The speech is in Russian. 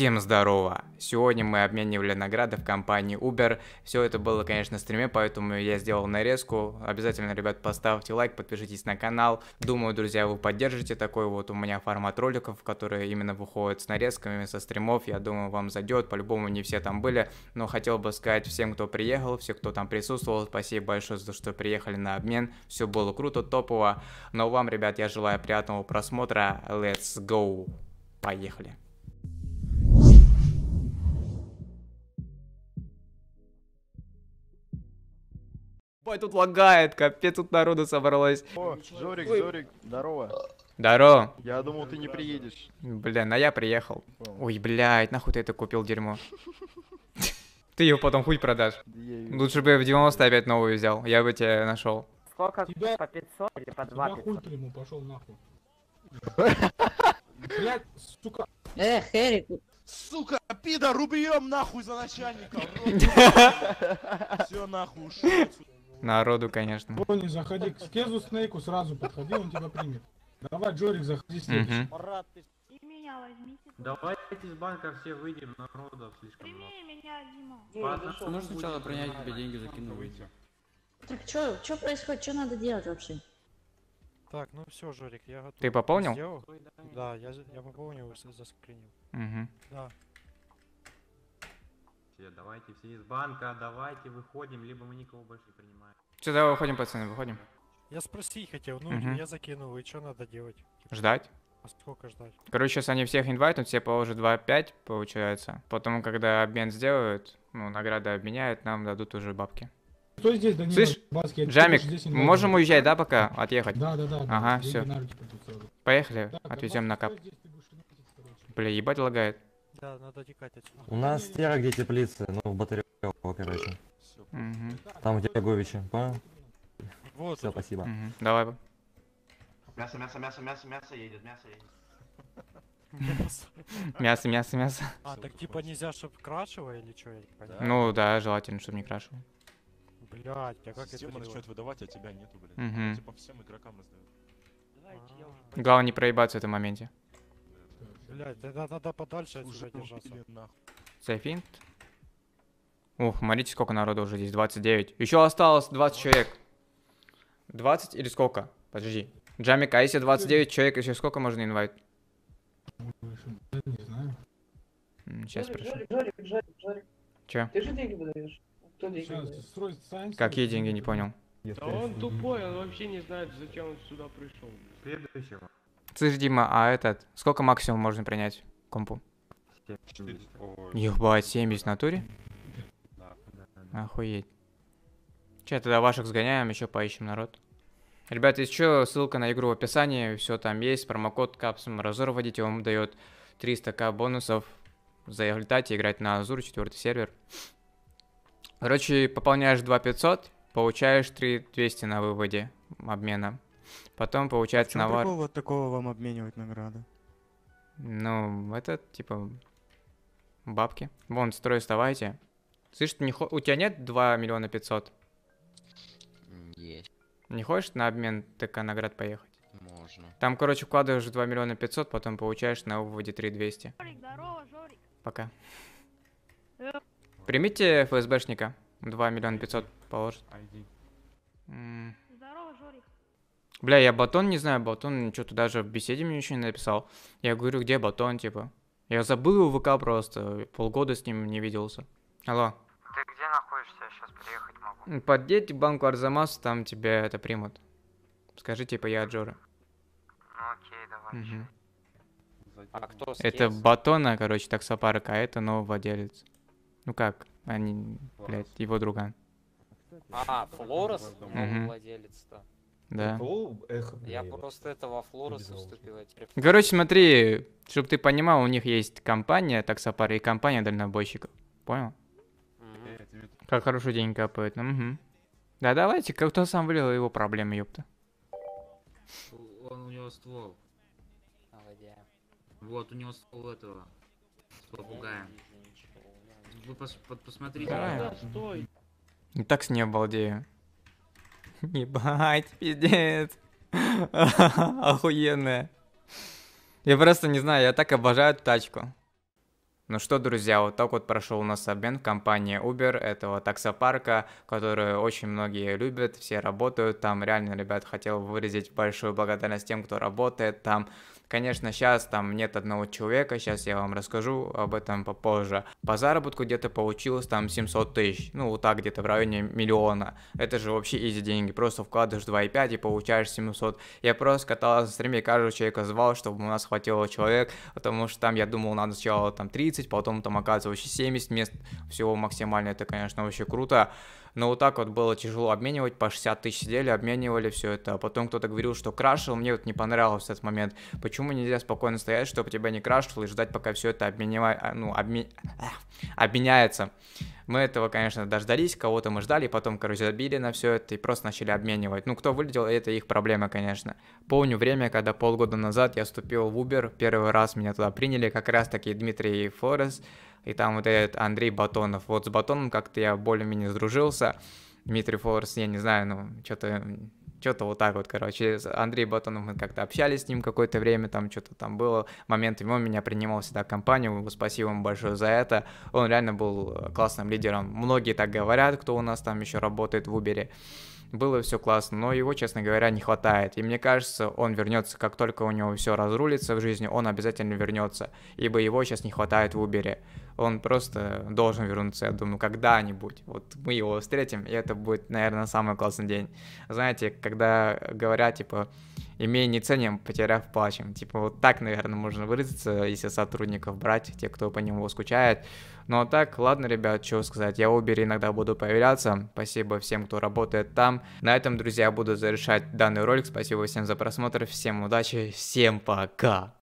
Всем здорово! Сегодня мы обменивали награды в компании Uber. Все это было, конечно, в стриме, поэтому я сделал нарезку. Обязательно, ребят, поставьте лайк, подпишитесь на канал. Думаю, друзья, вы поддержите такой вот у меня формат роликов, которые именно выходят с нарезками, со стримов. Я думаю, вам зайдет. По-любому не все там были. Но хотел бы сказать всем, кто приехал, все, кто там присутствовал, спасибо большое за то, что приехали на обмен. Все было круто, топово. Но вам, ребят, я желаю приятного просмотра. Let's go! Поехали! Ой, тут лагает, капец, тут народу собралось. О, Жорик, Ой. Жорик, здорово. Здорово. Я думал, ты не приедешь. Блин, а я приехал. Ой, блядь, нахуй ты это купил, дерьмо. Ты его потом хуй продашь. Лучше бы я в 90 опять новую взял, я бы тебя нашел. Сколько? По 500 или по 2 500? хуй ты ему пошел нахуй. Блядь, сука. Эх, Эрик. Сука, пидор, убьем нахуй за начальника. Все нахуй ушел. Народу, конечно. Тони, заходи к Скезу Снейку, сразу подходи, он тебя примет. Давай, Джорик, заходи следующий. Давайте из банка все выйдем, народа слишком Прими много. меня, Дима. Ладно, сначала принять тебе типа, деньги, закину выйти. Так что, что происходит, что надо делать вообще? Так, ну все, Жорик, я готов. Ты пополнил? Да, я, я пополнил заскринил. Угу. Да все, давайте все из банка, давайте выходим, либо мы никого больше не принимаем. Все, давай выходим, пацаны, выходим. Я спросить хотел, ну угу. я закинул, и что надо делать? Ждать. А сколько ждать? Короче, сейчас они всех инвайтнут, все положат 2-5, получается. Потом, когда обмен сделают, ну, награды обменяют, нам дадут уже бабки. Кто здесь, Данила? Слышь, Баски, Джамик, мы можем уезжать, да, пока? Отъехать? Да, да, да. Ага, все. Поехали, так, а отвезем на кап. Бля, ебать лагает. Да, надо текать отсюда. У нас стера, где теплицы, ну, в батарею, короче. Там, где Говичи, понял? Вот. Все, спасибо. Давай. Мясо, мясо, мясо, мясо, мясо едет, мясо едет. Мясо, мясо, мясо. А, так типа нельзя, чтобы крашило или что? Ну да, желательно, чтобы не крашило. Блять, а как это, это начнет выдавать, а тебя нету, блядь. Типа всем игрокам раздают. А. Главное не проебаться в этом моменте. Блять, да надо подальше отсюда ну, держаться. Це Ух, смотрите, сколько народу уже здесь, 29. Еще осталось 20 человек. 20 или сколько? Подожди. Джамик, а если 29 человек, еще сколько можно инвайт? Не знаю. Сейчас прошу. Жарик, жарик, жарик. Че? Ты же деньги выдаешь. Кто деньги выдает? Какие деньги, не понял. Да он тупой, он вообще не знает, зачем он сюда пришел. Следующего. Слышь, Дима, а этот, сколько максимум можно принять компу? 70. Ебать, 70 на туре? Да, да, да. Охуеть. Че, тогда ваших сгоняем, еще поищем народ. Ребята, если что, ссылка на игру в описании, все там есть, промокод капсом Разор вводите, он дает 300к бонусов за результате играть на Азур, четвертый сервер. Короче, пополняешь 2500, получаешь 3200 на выводе обмена. Потом, получается, Почему навар... вот такого вам обменивать награды? Ну, это, типа, бабки. Вон, строй вставайте. Слышь, ты не хо... у тебя нет 2 миллиона 500? Есть. Не хочешь на обмен ТК наград поехать? Можно. Там, короче, вкладываешь 2 миллиона 500, потом получаешь на выводе 3200. Жорик, здорово, Жорик. Пока. Э. Примите ФСБшника. 2 миллиона 500 положит. Айди. Бля, я батон не знаю, батон что-то даже в беседе мне еще не написал. Я говорю, где батон, типа. Я забыл его ВК просто, полгода с ним не виделся. Алло. Ты где находишься? Я сейчас приехать могу. Поддеть банку Арзамас, там тебя это примут. Скажи, типа, я Джора. Ну окей, давай. Угу. А кто с Это Батона, короче, таксопарк, а это новый владелец. Ну как, они, блядь, его друга. А, Флорес? Угу. Владелец-то. Да. я просто этого Флореса уступила. Короче, смотри, чтобы ты понимал, у них есть компания таксопары и компания дальнобойщиков. Понял? Как хорошо деньги капают. угу. Да давайте, как кто сам вылил его проблемы, ёпта. Он у него ствол. Вот, у него ствол этого. Ствол пугая. Вы пос посмотрите. Да, стой. так с ней обалдею. Ебать, пиздец. Охуенная. Я просто не знаю, я так обожаю эту тачку. Ну что, друзья, вот так вот прошел у нас обмен в компании Uber, этого таксопарка, которую очень многие любят, все работают там. Реально, ребят, хотел выразить большую благодарность тем, кто работает там. Конечно, сейчас там нет одного человека, сейчас я вам расскажу об этом попозже. По заработку где-то получилось там 700 тысяч, ну вот так где-то в районе миллиона. Это же вообще изи деньги, просто вкладываешь 2,5 и получаешь 700. Я просто катался на стриме, каждого человека звал, чтобы у нас хватило человек, потому что там я думал, надо сначала там 30, 30, потом там оказывается вообще 70 мест, всего максимально, это, конечно, вообще круто. Но вот так вот было тяжело обменивать, по 60 тысяч сидели, обменивали все это. А потом кто-то говорил, что крашил, мне вот не понравилось этот момент. Почему нельзя спокойно стоять, чтобы тебя не крашило и ждать, пока все это обменива... А, ну, обме... А, обменяется? Мы этого, конечно, дождались, кого-то мы ждали, потом, короче, забили на все это и просто начали обменивать. Ну, кто вылетел, это их проблема, конечно. Помню время, когда полгода назад я вступил в Uber, первый раз меня туда приняли, как раз-таки Дмитрий Форес, и там вот этот Андрей Батонов. Вот с Батоном как-то я более-менее сдружился, Дмитрий Форес, я не знаю, ну, что-то что-то вот так вот, короче. Андрей Батонов, мы как-то общались с ним какое-то время, там что-то там было, момент, он меня принимал всегда в компанию, его спасибо ему большое за это. Он реально был э, классным лидером. Многие так говорят, кто у нас там еще работает в Uber было все классно, но его, честно говоря, не хватает. И мне кажется, он вернется, как только у него все разрулится в жизни, он обязательно вернется, ибо его сейчас не хватает в Uber. Он просто должен вернуться, я думаю, когда-нибудь. Вот мы его встретим, и это будет, наверное, самый классный день. Знаете, когда говорят, типа, имея не ценим, потеряв плачем. Типа вот так, наверное, можно выразиться, если сотрудников брать, те, кто по нему скучает. Ну а так, ладно, ребят, что сказать, я Uber иногда буду появляться. Спасибо всем, кто работает там. На этом, друзья, буду завершать данный ролик. Спасибо всем за просмотр, всем удачи, всем пока!